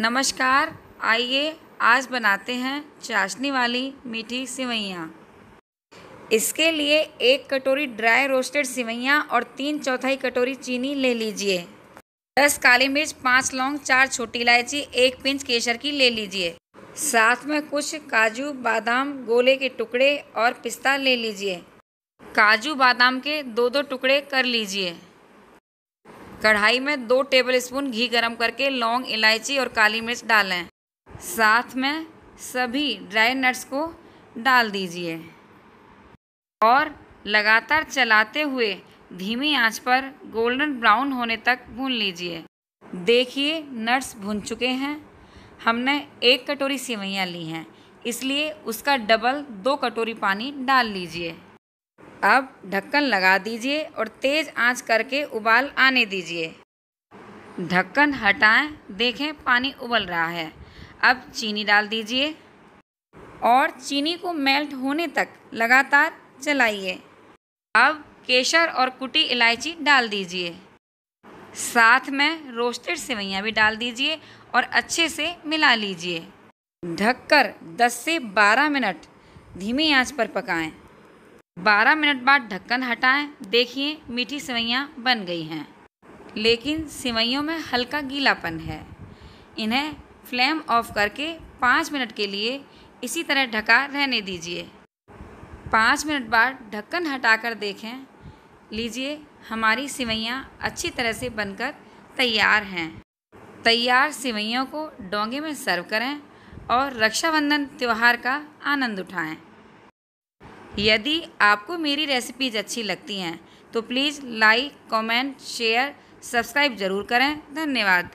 नमस्कार आइए आज बनाते हैं चाशनी वाली मीठी सिवैयाँ इसके लिए एक कटोरी ड्राई रोस्टेड सिवैयाँ और तीन चौथाई कटोरी चीनी ले लीजिए दस काली मिर्च पाँच लौंग चार छोटी इलायची एक पिंच केसर की ले लीजिए साथ में कुछ काजू बादाम गोले के टुकड़े और पिस्ता ले लीजिए काजू बादाम के दो दो टुकड़े कर लीजिए कढ़ाई में दो टेबल स्पून घी गरम करके लौंग इलायची और काली मिर्च डालें साथ में सभी ड्राई नट्स को डाल दीजिए और लगातार चलाते हुए धीमी आंच पर गोल्डन ब्राउन होने तक भून लीजिए देखिए नट्स भुन चुके हैं हमने एक कटोरी सेवैयाँ ली हैं इसलिए उसका डबल दो कटोरी पानी डाल लीजिए अब ढक्कन लगा दीजिए और तेज़ आंच करके उबाल आने दीजिए ढक्कन हटाएं देखें पानी उबल रहा है अब चीनी डाल दीजिए और चीनी को मेल्ट होने तक लगातार चलाइए अब केसर और कुटी इलायची डाल दीजिए साथ में रोस्टेड सेवैयाँ भी डाल दीजिए और अच्छे से मिला लीजिए ढककर 10 से 12 मिनट धीमी आंच पर पकाएं। 12 मिनट बाद ढक्कन हटाएं देखिए मीठी सिवैयाँ बन गई हैं लेकिन सिवैयों में हल्का गीलापन है इन्हें फ्लेम ऑफ करके पाँच मिनट के लिए इसी तरह ढका रहने दीजिए पाँच मिनट बाद ढक्कन हटाकर देखें लीजिए हमारी सिवैयाँ अच्छी तरह से बनकर तैयार हैं तैयार सिवैयों को डोंगे में सर्व करें और रक्षाबंधन त्यौहार का आनंद उठाएं यदि आपको मेरी रेसिपीज़ अच्छी लगती हैं तो please like comment share subscribe ज़रूर करें धन्यवाद